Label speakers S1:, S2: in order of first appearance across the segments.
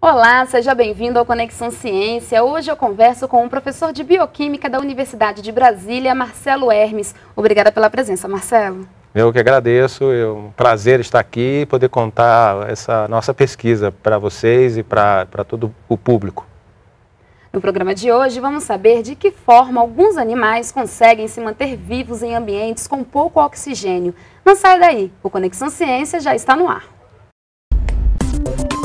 S1: Olá, seja bem-vindo ao Conexão Ciência. Hoje eu converso com o um professor de Bioquímica da Universidade de Brasília, Marcelo Hermes. Obrigada pela presença, Marcelo.
S2: Eu que agradeço, é um prazer estar aqui e poder contar essa nossa pesquisa para vocês e para todo o público.
S1: No programa de hoje, vamos saber de que forma alguns animais conseguem se manter vivos em ambientes com pouco oxigênio. Não sai daí, o Conexão Ciência já está no ar. Música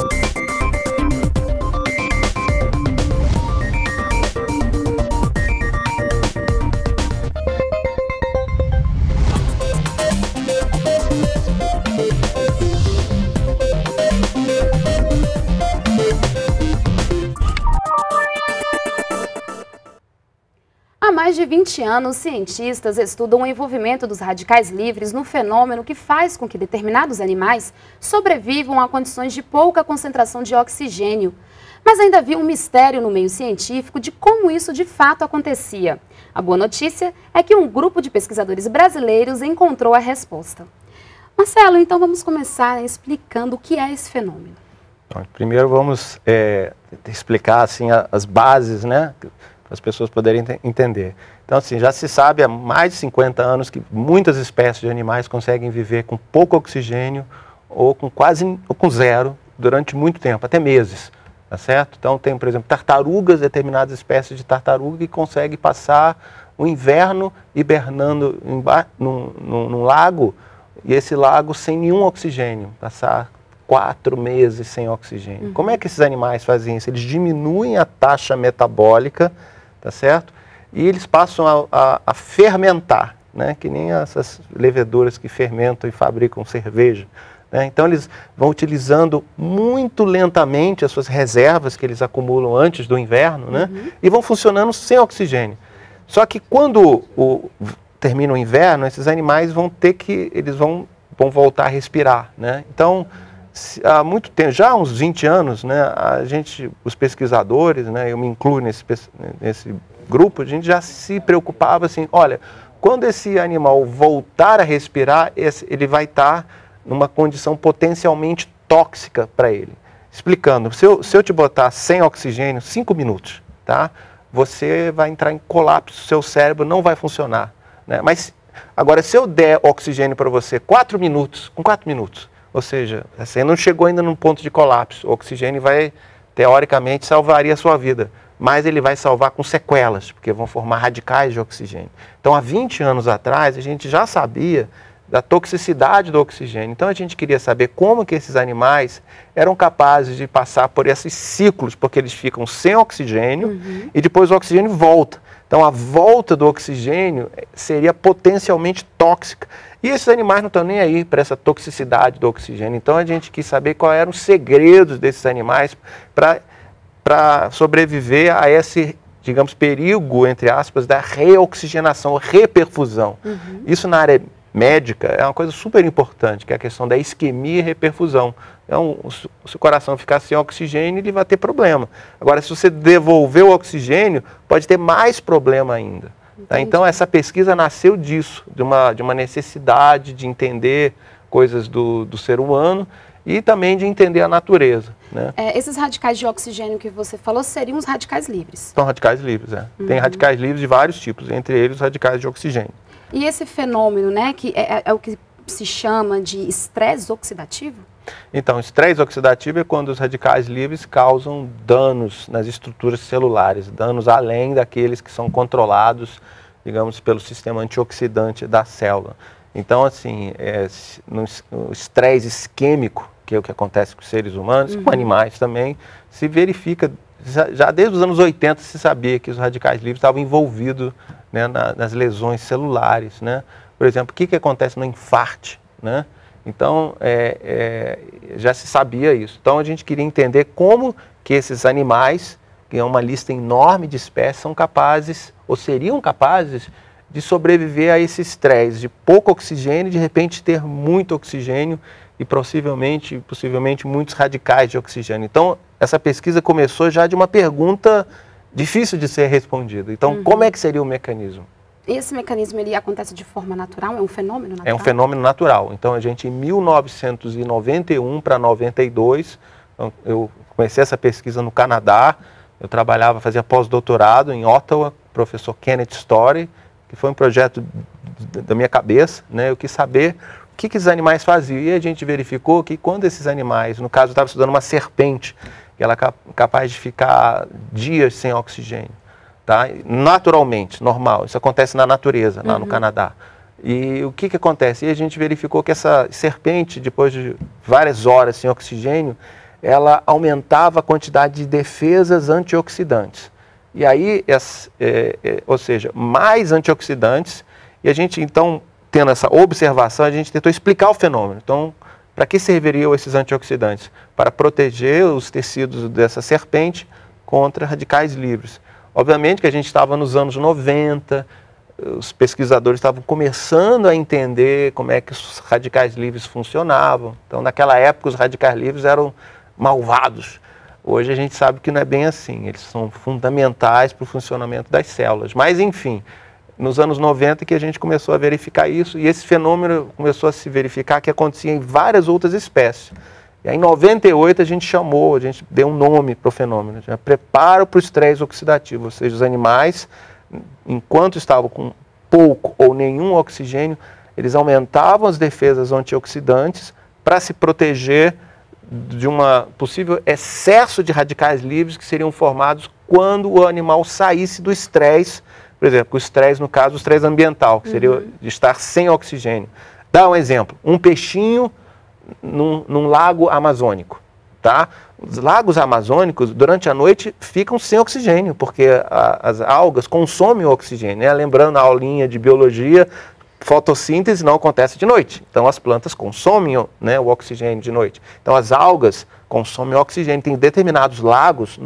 S1: mais de 20 anos, cientistas estudam o envolvimento dos radicais livres no fenômeno que faz com que determinados animais sobrevivam a condições de pouca concentração de oxigênio. Mas ainda havia um mistério no meio científico de como isso de fato acontecia. A boa notícia é que um grupo de pesquisadores brasileiros encontrou a resposta. Marcelo, então vamos começar explicando o que é esse fenômeno.
S2: Então, primeiro vamos é, explicar assim, as bases, né? as pessoas poderem entender. Então, assim, já se sabe há mais de 50 anos que muitas espécies de animais conseguem viver com pouco oxigênio ou com quase ou com zero durante muito tempo, até meses, tá certo? Então, tem, por exemplo, tartarugas, determinadas espécies de tartaruga que conseguem passar o inverno hibernando em num, num, num lago e esse lago sem nenhum oxigênio, passar quatro meses sem oxigênio. Uhum. Como é que esses animais fazem isso? Eles diminuem a taxa metabólica tá certo? E eles passam a, a, a fermentar, né? que nem essas leveduras que fermentam e fabricam cerveja. Né? Então eles vão utilizando muito lentamente as suas reservas que eles acumulam antes do inverno, né? Uhum. e vão funcionando sem oxigênio. Só que quando o, termina o inverno, esses animais vão ter que, eles vão, vão voltar a respirar. Né? Então, há muito tempo, já há uns 20 anos, né, a gente, os pesquisadores, né, eu me incluo nesse, nesse grupo, a gente já se preocupava assim, olha, quando esse animal voltar a respirar, ele vai estar numa condição potencialmente tóxica para ele. Explicando, se eu, se eu te botar sem oxigênio, 5 minutos, tá? você vai entrar em colapso, seu cérebro não vai funcionar. Né? Mas agora, se eu der oxigênio para você 4 minutos, com 4 minutos, ou seja, você não chegou ainda num ponto de colapso. O oxigênio vai, teoricamente, salvaria a sua vida, mas ele vai salvar com sequelas, porque vão formar radicais de oxigênio. Então, há 20 anos atrás, a gente já sabia da toxicidade do oxigênio. Então a gente queria saber como que esses animais eram capazes de passar por esses ciclos, porque eles ficam sem oxigênio uhum. e depois o oxigênio volta. Então a volta do oxigênio seria potencialmente tóxica. E esses animais não estão nem aí para essa toxicidade do oxigênio. Então a gente quis saber quais eram os segredos desses animais para sobreviver a esse, digamos, perigo, entre aspas, da reoxigenação, reperfusão. Uhum. Isso na área médica é uma coisa super importante, que é a questão da isquemia e reperfusão. Então, se o coração ficar sem oxigênio, ele vai ter problema. Agora, se você devolver o oxigênio, pode ter mais problema ainda. Tá? Então, essa pesquisa nasceu disso, de uma, de uma necessidade de entender coisas do, do ser humano e também de entender a natureza. Né?
S1: É, esses radicais de oxigênio que você falou seriam os radicais livres?
S2: São radicais livres, é. Uhum. Tem radicais livres de vários tipos, entre eles os radicais de oxigênio.
S1: E esse fenômeno, né, que é, é, é o que se chama de estresse oxidativo?
S2: Então, estresse oxidativo é quando os radicais livres causam danos nas estruturas celulares, danos além daqueles que são controlados, digamos, pelo sistema antioxidante da célula. Então, assim, é, no estresse isquêmico, que é o que acontece com os seres humanos, uhum. com animais também, se verifica, já desde os anos 80 se sabia que os radicais livres estavam envolvidos né, na, nas lesões celulares, né? Por exemplo, o que, que acontece no infarte, né? Então, é, é, já se sabia isso. Então, a gente queria entender como que esses animais, que é uma lista enorme de espécies, são capazes, ou seriam capazes, de sobreviver a esse estresse de pouco oxigênio, de repente ter muito oxigênio e possivelmente, possivelmente muitos radicais de oxigênio. Então, essa pesquisa começou já de uma pergunta difícil de ser respondida. Então, uhum. como é que seria o mecanismo?
S1: esse mecanismo ele acontece de forma natural, é um fenômeno natural? É um
S2: fenômeno natural. Então a gente em 1991 para 92, eu comecei essa pesquisa no Canadá, eu trabalhava, fazia pós-doutorado em Ottawa, professor Kenneth Story, que foi um projeto da minha cabeça, né? Eu quis saber o que, que esses animais faziam. E a gente verificou que quando esses animais, no caso eu estava estudando uma serpente, que ela é capaz de ficar dias sem oxigênio. Tá? Naturalmente, normal. Isso acontece na natureza, lá uhum. no Canadá. E o que, que acontece? E a gente verificou que essa serpente, depois de várias horas sem oxigênio, ela aumentava a quantidade de defesas antioxidantes. E aí, essa, é, é, ou seja, mais antioxidantes, e a gente então, tendo essa observação, a gente tentou explicar o fenômeno. Então, para que serviriam esses antioxidantes? Para proteger os tecidos dessa serpente contra radicais livres. Obviamente que a gente estava nos anos 90, os pesquisadores estavam começando a entender como é que os radicais livres funcionavam. Então, naquela época, os radicais livres eram malvados. Hoje a gente sabe que não é bem assim, eles são fundamentais para o funcionamento das células. Mas, enfim, nos anos 90 que a gente começou a verificar isso, e esse fenômeno começou a se verificar que acontecia em várias outras espécies. E aí, em 98 a gente chamou, a gente deu um nome para o fenômeno, já né? preparo para o estresse oxidativo, ou seja, os animais, enquanto estavam com pouco ou nenhum oxigênio, eles aumentavam as defesas antioxidantes para se proteger de um possível excesso de radicais livres que seriam formados quando o animal saísse do estresse, por exemplo, o estresse, no caso, o estresse ambiental, que seria uhum. estar sem oxigênio. Dá um exemplo, um peixinho num, num lago amazônico, tá? Os lagos amazônicos, durante a noite, ficam sem oxigênio, porque a, as algas consomem o oxigênio. Né? Lembrando a aulinha de biologia, fotossíntese não acontece de noite. Então as plantas consomem né, o oxigênio de noite. Então as algas consomem oxigênio. Tem determinados lagos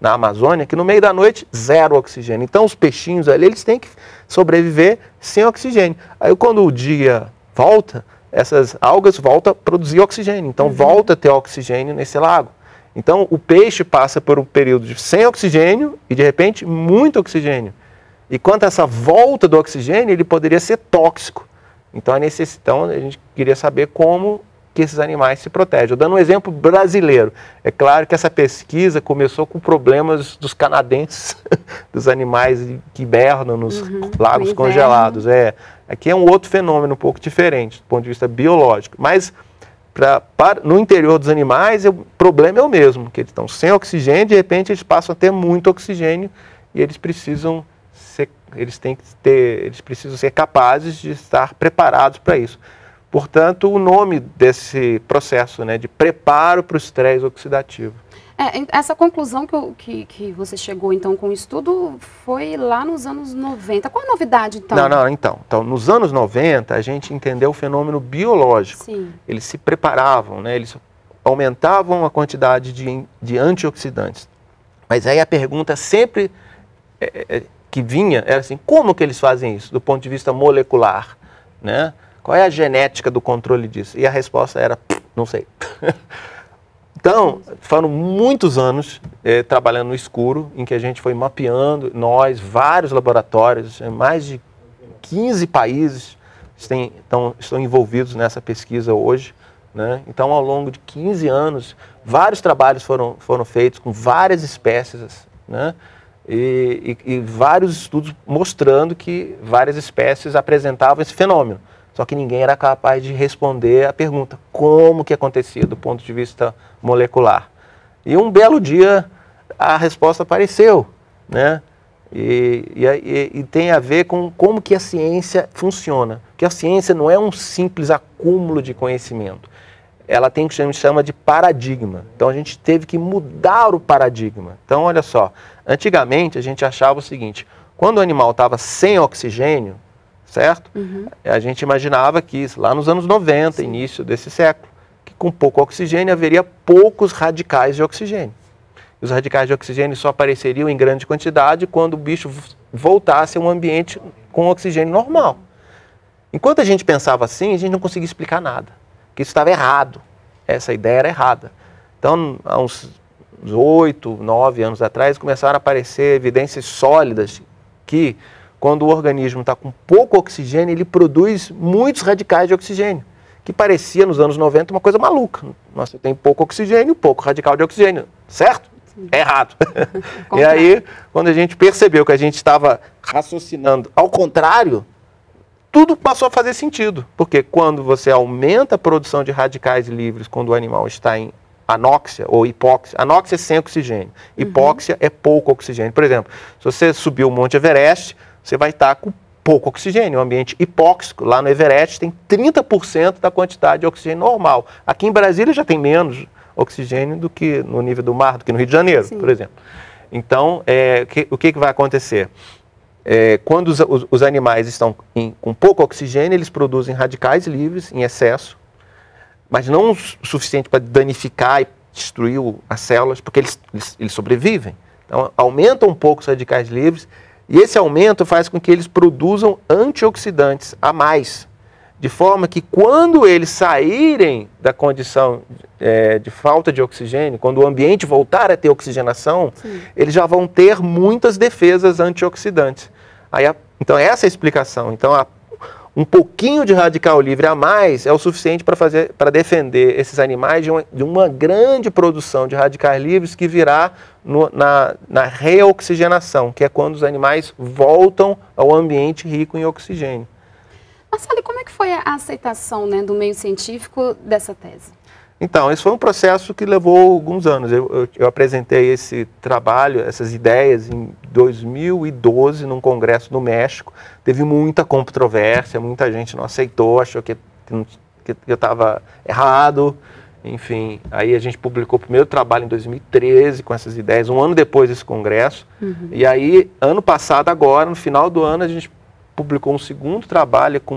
S2: na Amazônia que no meio da noite zero oxigênio. Então os peixinhos ali eles têm que sobreviver sem oxigênio. Aí quando o dia volta, essas algas voltam a produzir oxigênio. Então, uhum. volta a ter oxigênio nesse lago. Então, o peixe passa por um período de sem oxigênio e, de repente, muito oxigênio. E quanto a essa volta do oxigênio, ele poderia ser tóxico. Então, a é necessitão, a gente queria saber como que esses animais se protegem. Eu dando um exemplo brasileiro. É claro que essa pesquisa começou com problemas dos canadenses, dos animais que hibernam nos uhum, lagos congelados. É. Aqui é um outro fenômeno um pouco diferente do ponto de vista biológico, mas pra, no interior dos animais o problema é o mesmo, que eles estão sem oxigênio, de repente eles passam a ter muito oxigênio e eles precisam ser, eles têm que ter, eles precisam ser capazes de estar preparados para isso. Portanto, o nome desse processo né, de preparo para o estresse oxidativo.
S1: É, essa conclusão que, eu, que, que, você chegou, então, com o estudo foi lá nos anos 90. Qual a novidade, então? Não, não,
S2: então. Então, nos anos 90, a gente entendeu o fenômeno biológico. Sim. Eles se preparavam, né? Eles aumentavam a quantidade de, de antioxidantes. Mas aí a pergunta sempre é, é, que vinha era assim, como que eles fazem isso, do ponto de vista molecular, né? Qual é a genética do controle disso? E a resposta era, não sei. Então, foram muitos anos eh, trabalhando no escuro, em que a gente foi mapeando, nós, vários laboratórios, eh, mais de 15 países têm, estão, estão envolvidos nessa pesquisa hoje. Né? Então, ao longo de 15 anos, vários trabalhos foram, foram feitos com várias espécies, né? e, e, e vários estudos mostrando que várias espécies apresentavam esse fenômeno. Só que ninguém era capaz de responder a pergunta como que acontecia do ponto de vista molecular. E um belo dia a resposta apareceu, né? E, e, e, tem a ver com como que a ciência funciona. Que a ciência não é um simples acúmulo de conhecimento. Ela tem o que a gente chama de paradigma. Então a gente teve que mudar o paradigma. Então olha só, antigamente a gente achava o seguinte: quando o animal estava sem oxigênio, certo? Uhum. A gente imaginava que lá nos anos 90, Sim. início desse século, que com pouco oxigênio haveria poucos radicais de oxigênio. Os radicais de oxigênio só apareceriam em grande quantidade quando o bicho voltasse a um ambiente com oxigênio normal. Enquanto a gente pensava assim, a gente não conseguia explicar nada, que isso estava errado. Essa ideia era errada. Então, há uns oito, nove anos atrás, começaram a aparecer evidências sólidas que quando o organismo está com pouco oxigênio, ele produz muitos radicais de oxigênio, que parecia nos anos 90 uma coisa maluca. Nossa, eu tenho pouco oxigênio, pouco radical de oxigênio, certo? É errado. e aí, quando a gente percebeu que a gente estava raciocinando ao contrário, tudo passou a fazer sentido. Porque quando você aumenta a produção de radicais livres quando o animal está em anóxia ou hipóxia. Anóxia é sem oxigênio, uhum. hipóxia uhum. é pouco oxigênio. Por exemplo, se você subiu o Monte Everest, você vai estar com pouco oxigênio, é um ambiente hipóxico. Lá no Everest tem 30% da quantidade de oxigênio normal. Aqui em Brasília já tem menos oxigênio do que no nível do mar, do que no Rio de Janeiro, Sim. por exemplo. Então, é, que, o que, que vai acontecer? É, quando os, os, os, animais estão em, com pouco oxigênio, eles produzem radicais livres em excesso, mas não o suficiente para danificar e destruir o, as células, porque eles, eles, eles sobrevivem. Então, aumentam um pouco os radicais livres e esse aumento faz com que eles produzam antioxidantes a mais, de forma que quando eles saírem da condição é, de falta de oxigênio, quando o ambiente voltar a ter oxigenação, Sim. eles já vão ter muitas defesas antioxidantes. Aí a, então essa é a explicação. Então a um pouquinho de radical livre a mais é o suficiente para fazer para defender esses animais de uma, de uma, grande produção de radicais livres que virá no, na, na reoxigenação, que é quando os animais voltam ao ambiente rico em oxigênio.
S1: Marcelo, como é que foi a aceitação né, do meio científico dessa tese?
S2: Então, esse foi um processo que levou alguns anos. Eu, eu, eu, apresentei esse trabalho, essas ideias, em 2012, num congresso no México. Teve muita controvérsia, muita gente não aceitou, achou que, que, que eu estava errado. Enfim, aí a gente publicou o primeiro trabalho em 2013 com essas ideias, um ano depois desse congresso. Uhum. E aí, ano passado, agora, no final do ano, a gente publicou um segundo trabalho com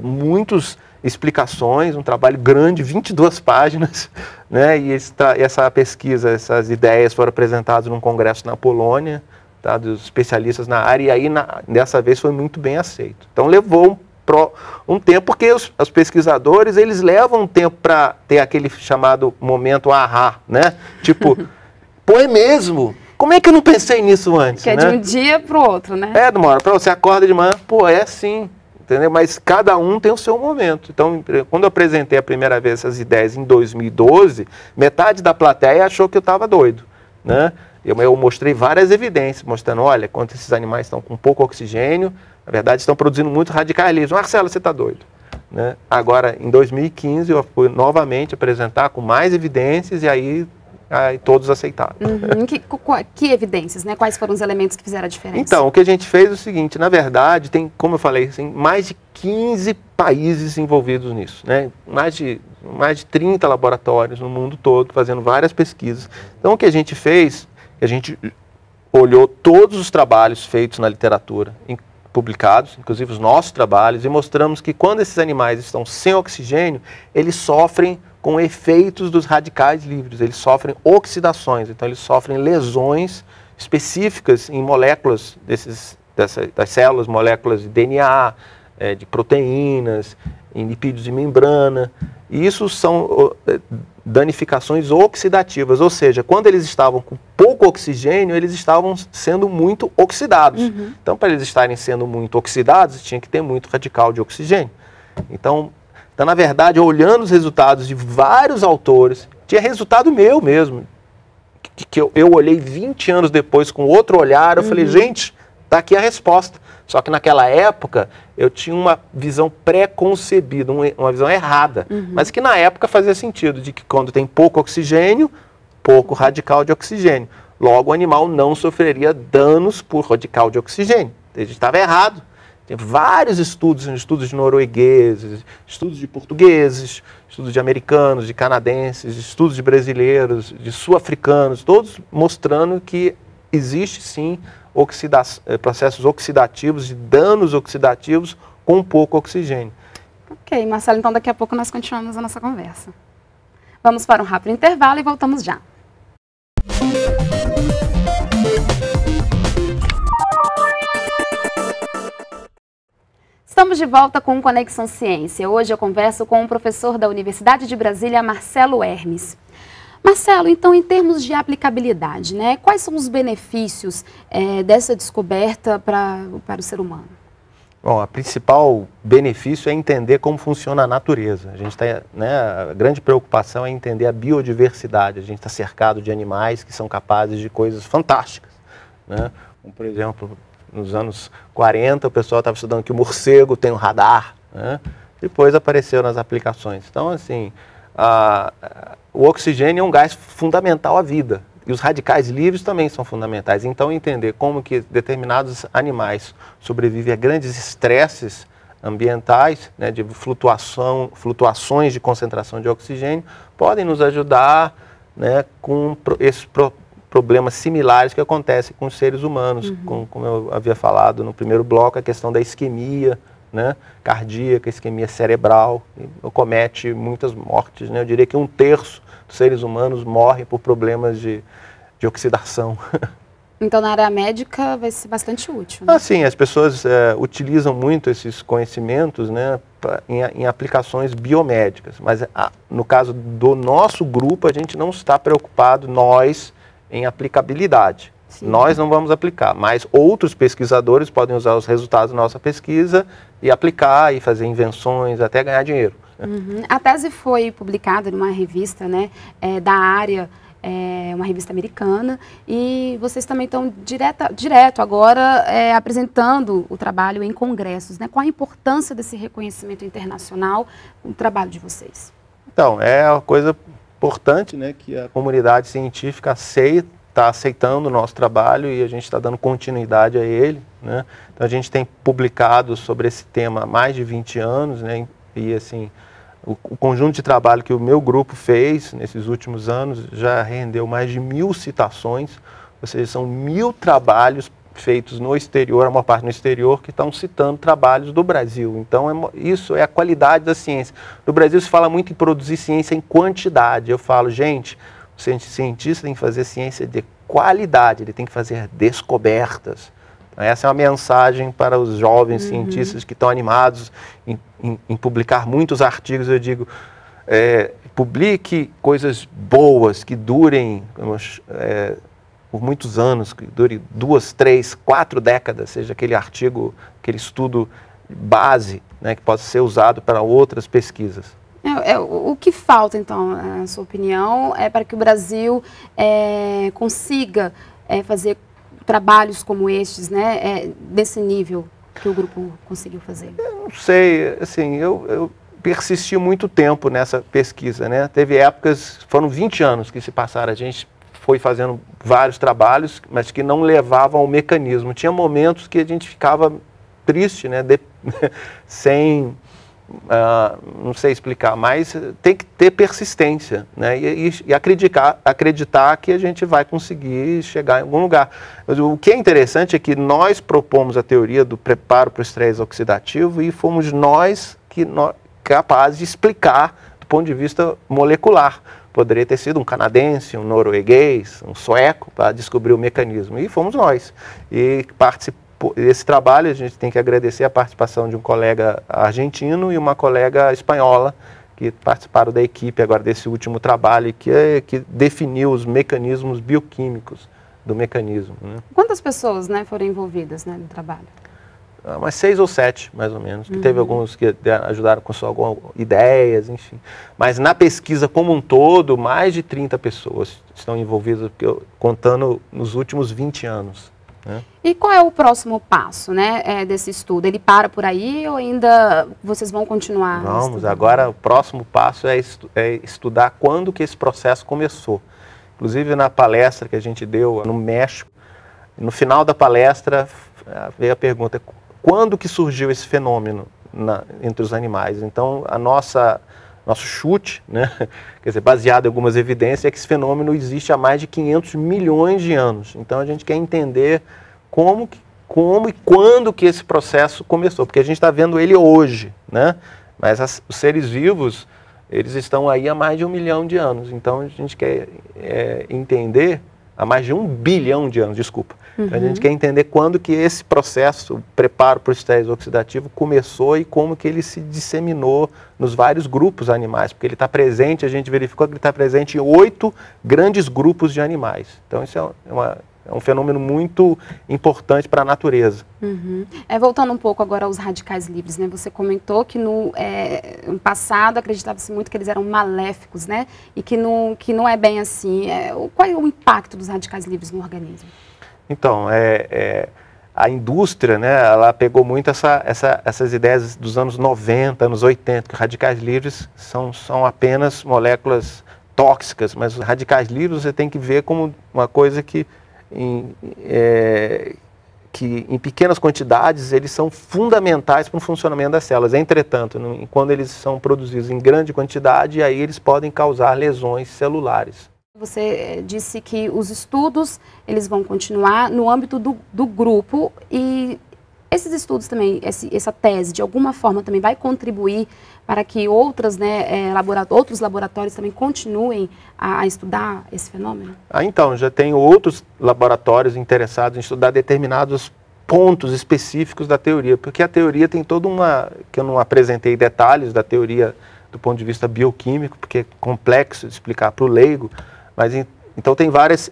S2: muitos explicações, um trabalho grande, 22 páginas, né? E esta, essa pesquisa, essas ideias foram apresentadas num congresso na Polônia, tá? Dos especialistas na área, e aí na, dessa vez foi muito bem aceito. Então levou um, pro, um tempo, porque os, os, pesquisadores, eles levam um tempo para ter aquele chamado momento ahá, né? Tipo, pô, é mesmo? Como é que eu não pensei nisso antes? Que é né? de um
S1: dia para o outro, né?
S2: É, de uma hora para você acorda de manhã, pô, é assim entendeu? Mas cada um tem o seu momento. Então, quando eu apresentei a primeira vez essas ideias em 2012, metade da plateia achou que eu estava doido, né? Eu, eu, mostrei várias evidências, mostrando, olha, quando esses animais estão com pouco oxigênio, na verdade estão produzindo muito radicalismo. Marcelo, você está doido. Né? Agora, em 2015, eu fui novamente apresentar com mais evidências e aí é, e todos aceitaram.
S1: Uhum. Que, que, evidências, né? Quais foram os elementos que fizeram a diferença?
S2: Então, o que a gente fez é o seguinte, na verdade, tem, como eu falei, assim, mais de 15 países envolvidos nisso, né? Mais de, mais de 30 laboratórios no mundo todo, fazendo várias pesquisas. Então, o que a gente fez, a gente olhou todos os trabalhos feitos na literatura, publicados, inclusive os nossos trabalhos, e mostramos que quando esses animais estão sem oxigênio, eles sofrem com efeitos dos radicais livres. Eles sofrem oxidações, então eles sofrem lesões específicas em moléculas desses, dessa, das células, moléculas de DNA, é, de proteínas, em lipídios de membrana. E isso são é, danificações oxidativas, ou seja, quando eles estavam com pouco oxigênio, eles estavam sendo muito oxidados. Uhum. Então, para eles estarem sendo muito oxidados, tinha que ter muito radical de oxigênio. Então, então, na verdade, olhando os resultados de vários autores, tinha resultado meu mesmo. Que, que eu, eu, olhei 20 anos depois com outro olhar, eu uhum. falei, gente, está aqui a resposta. Só que naquela época eu tinha uma visão pré-concebida, uma visão errada, uhum. mas que na época fazia sentido, de que quando tem pouco oxigênio, pouco radical de oxigênio. Logo, o animal não sofreria danos por radical de oxigênio. Ele estava errado. Tem vários estudos, estudos de noruegueses, estudos de portugueses, estudos de americanos, de canadenses, estudos de brasileiros, de sul-africanos, todos mostrando que existe sim oxida eh, processos oxidativos, de danos oxidativos com pouco oxigênio.
S1: Ok, Marcelo, então daqui a pouco nós continuamos a nossa conversa. Vamos para um rápido intervalo e voltamos já. Estamos de volta com Conexão Ciência. Hoje eu converso com o professor da Universidade de Brasília, Marcelo Hermes. Marcelo, então, em termos de aplicabilidade, né, quais são os benefícios é, dessa descoberta pra, para o ser humano?
S2: Bom, a principal benefício é entender como funciona a natureza. A gente está, né, a grande preocupação é entender a biodiversidade. A gente está cercado de animais que são capazes de coisas fantásticas, né? Um por exemplo, nos anos 40, o pessoal estava estudando que o morcego tem um radar. Né? Depois apareceu nas aplicações. Então, assim, a, o oxigênio é um gás fundamental à vida. E os radicais livres também são fundamentais. Então, entender como que determinados animais sobrevivem a grandes estresses ambientais, né, de flutuação, flutuações de concentração de oxigênio, podem nos ajudar né, com esses problemas similares que acontecem com os seres humanos, uhum. com, como eu havia falado no primeiro bloco, a questão da isquemia né, cardíaca, isquemia cerebral, comete muitas mortes. Né? Eu diria que um terço dos seres humanos morre por problemas de, de oxidação.
S1: Então, na área médica, vai ser bastante útil. Né? Ah, sim, as
S2: pessoas é, utilizam muito esses conhecimentos né, pra, em, em, aplicações biomédicas. Mas a, ah, no caso do nosso grupo, a gente não está preocupado, nós, em aplicabilidade. Sim. Nós não vamos aplicar, mas outros pesquisadores podem usar os resultados da nossa pesquisa e aplicar e fazer invenções até ganhar dinheiro.
S1: Né? Uhum. A tese foi publicada numa revista né, é, da área é uma revista americana, e vocês também estão direta, direto agora é, apresentando o trabalho em congressos. Né? Qual a importância desse reconhecimento internacional, no trabalho de vocês?
S2: Então, é uma coisa importante né, que a comunidade científica aceita está aceitando o nosso trabalho e a gente está dando continuidade a ele. Né? Então, a gente tem publicado sobre esse tema há mais de 20 anos, né? e assim, o, o, conjunto de trabalho que o meu grupo fez nesses últimos anos já rendeu mais de mil citações, ou seja, são mil trabalhos feitos no exterior, a maior parte no exterior, que estão citando trabalhos do Brasil. Então, é, isso é a qualidade da ciência. No Brasil se fala muito em produzir ciência em quantidade. Eu falo, gente, o cientista tem que fazer ciência de qualidade, ele tem que fazer descobertas. Então, essa é uma mensagem para os jovens uhum. cientistas que estão animados em, em, em publicar muitos artigos. Eu digo, é, publique coisas boas que durem, como, é, por muitos anos, que dure duas, três, quatro décadas, seja aquele artigo, aquele estudo base, né, que possa ser usado para outras pesquisas.
S1: É, é, o que falta, então, na sua opinião, é para que o Brasil é, consiga é, fazer trabalhos como estes, né, é, desse nível que o grupo conseguiu fazer? Eu
S2: não sei, assim, eu, eu persisti muito tempo nessa pesquisa, né? Teve épocas, foram 20 anos que se passaram, a gente foi fazendo vários trabalhos, mas que não levavam ao mecanismo. Tinha momentos que a gente ficava triste, né? De, sem. Uh, não sei explicar, mas tem que ter persistência né? E, e, e, acreditar, acreditar que a gente vai conseguir chegar em algum lugar. Mas o que é interessante é que nós propomos a teoria do preparo para o estresse oxidativo e fomos nós que nós, capazes de explicar do ponto de vista molecular. Poderia ter sido um canadense, um norueguês, um sueco para descobrir o mecanismo. E fomos nós. E esse trabalho, a gente tem que agradecer a participação de um colega argentino e uma colega espanhola que participaram da equipe agora desse último trabalho que, é, que definiu os mecanismos bioquímicos do mecanismo. Né?
S1: Quantas pessoas né, foram envolvidas né, no trabalho?
S2: umas ah, seis ou sete, mais ou menos, que uhum. teve alguns que ajudaram com só algumas ideias, enfim. Mas na pesquisa como um todo, mais de 30 pessoas estão envolvidas, contando nos últimos 20 anos. Né?
S1: E qual é o próximo passo né, é, desse estudo? Ele para por aí ou ainda vocês vão continuar? Vamos,
S2: agora o próximo passo é, estu é estudar quando que esse processo começou. Inclusive na palestra que a gente deu no México, no final da palestra ah, veio a pergunta quando que surgiu esse fenômeno na, entre os animais. Então, a nossa nosso chute, né, quer dizer, baseado em algumas evidências, é que esse fenômeno existe há mais de 500 milhões de anos. Então, a gente quer entender como, como e quando que esse processo começou, porque a gente está vendo ele hoje, né? Mas as, os seres vivos, eles estão aí há mais de um milhão de anos. Então, a gente quer é, entender há mais de um bilhão de anos, desculpa. Uhum. Então, a gente quer entender quando que esse processo, o preparo para o estresse oxidativo, começou e como que ele se disseminou nos vários grupos animais, porque ele está presente, a gente verificou que ele está presente em oito grandes grupos de animais. Então, isso é, é uma, é um fenômeno muito importante para a natureza.
S1: Uhum. É, voltando um pouco agora aos radicais livres, né? Você comentou que no, é, passado acreditava-se muito que eles eram maléficos, né? E que não, que não é bem assim. É, qual é o impacto dos radicais livres no organismo?
S2: Então, é, é, a indústria, né, ela pegou muito essa, essa, essas ideias dos anos 90, anos 80, que radicais livres são, são apenas moléculas tóxicas, mas os radicais livres você tem que ver como uma coisa que em, é, que em pequenas quantidades eles são fundamentais para o funcionamento das células. Entretanto, quando eles são produzidos em grande quantidade, aí eles podem causar lesões celulares.
S1: Você eh, disse que os estudos eles vão continuar no âmbito do, do grupo e esses estudos também, esse, essa tese, de alguma forma também vai contribuir para que outras, né, é, labora, outros laboratórios também continuem a, a, estudar esse fenômeno?
S2: Ah, então, já tem outros laboratórios interessados em estudar determinados pontos específicos da teoria, porque a teoria tem toda uma, que eu não apresentei detalhes da teoria do ponto de vista bioquímico, porque é complexo de explicar para o leigo, mas então tem várias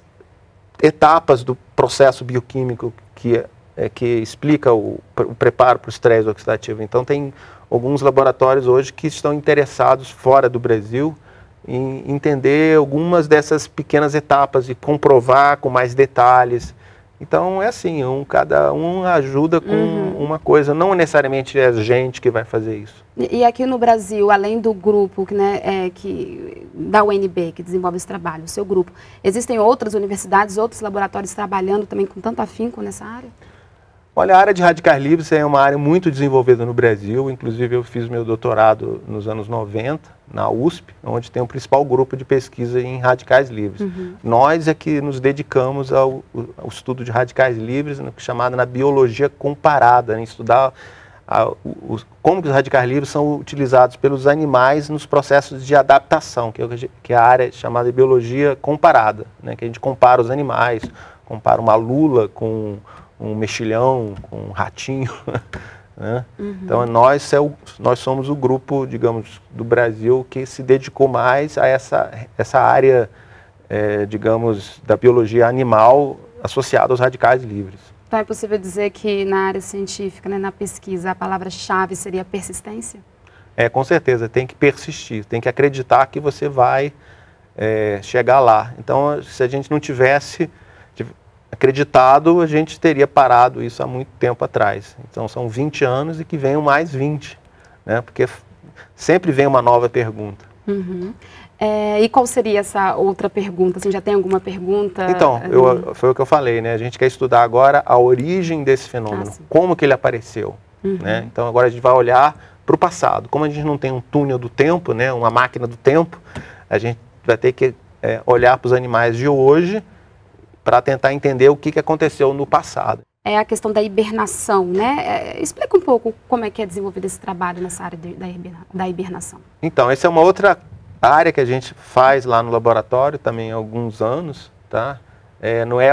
S2: etapas do processo bioquímico que, é, é que explica o, o preparo para o estresse oxidativo. Então tem alguns laboratórios hoje que estão interessados fora do Brasil em entender algumas dessas pequenas etapas e comprovar com mais detalhes então é assim, um, cada um ajuda com uhum. uma coisa, não necessariamente é a gente que vai fazer isso.
S1: E, e aqui no Brasil, além do grupo né, é, que, da UNB que desenvolve esse trabalho, o seu grupo, existem outras universidades, outros laboratórios trabalhando também com tanto afinco nessa área?
S2: Olha, a área de radicais livres é uma área muito desenvolvida no Brasil, inclusive eu fiz meu doutorado nos anos 90 na USP, onde tem o principal grupo de pesquisa em radicais livres. Uhum. Nós é que nos dedicamos ao, ao estudo de radicais livres, é chamada na biologia comparada, em né? estudar a, como os radicais livres são utilizados pelos animais nos processos de adaptação, que é, que é a área chamada de biologia comparada, né, que a gente compara os animais, compara uma lula com um mexilhão, um ratinho. Né? Uhum. Então nós, é o, nós somos o grupo, digamos, do Brasil que se dedicou mais a essa, essa área, é, digamos, da biologia animal associada aos radicais livres.
S1: Então é possível dizer que na área científica, né, na pesquisa, a palavra-chave seria persistência?
S2: É, com certeza, tem que persistir, tem que acreditar que você vai é, chegar lá. Então, se a gente não tivesse acreditado, a gente teria parado isso há muito tempo atrás. Então são 20 anos e que venham mais 20, né? porque sempre vem uma nova pergunta.
S1: Uhum. É, e qual seria essa outra pergunta? Você assim, já tem alguma pergunta? Então, uhum.
S2: eu, foi o que eu falei, né? A gente quer estudar agora a origem desse fenômeno, ah, como que ele apareceu.
S1: Uhum. Né? Então
S2: agora a gente vai olhar para o passado. Como a gente não tem um túnel do tempo, né? uma máquina do tempo, a gente vai ter que é, olhar para os animais de hoje para tentar entender o que, que aconteceu no passado.
S1: É a questão da hibernação, né? É, explica um pouco como é que é desenvolvido esse trabalho nessa área de, da, hiberna, da hibernação.
S2: Então, essa é uma outra área que a gente faz lá no laboratório também há alguns anos, tá? É, não é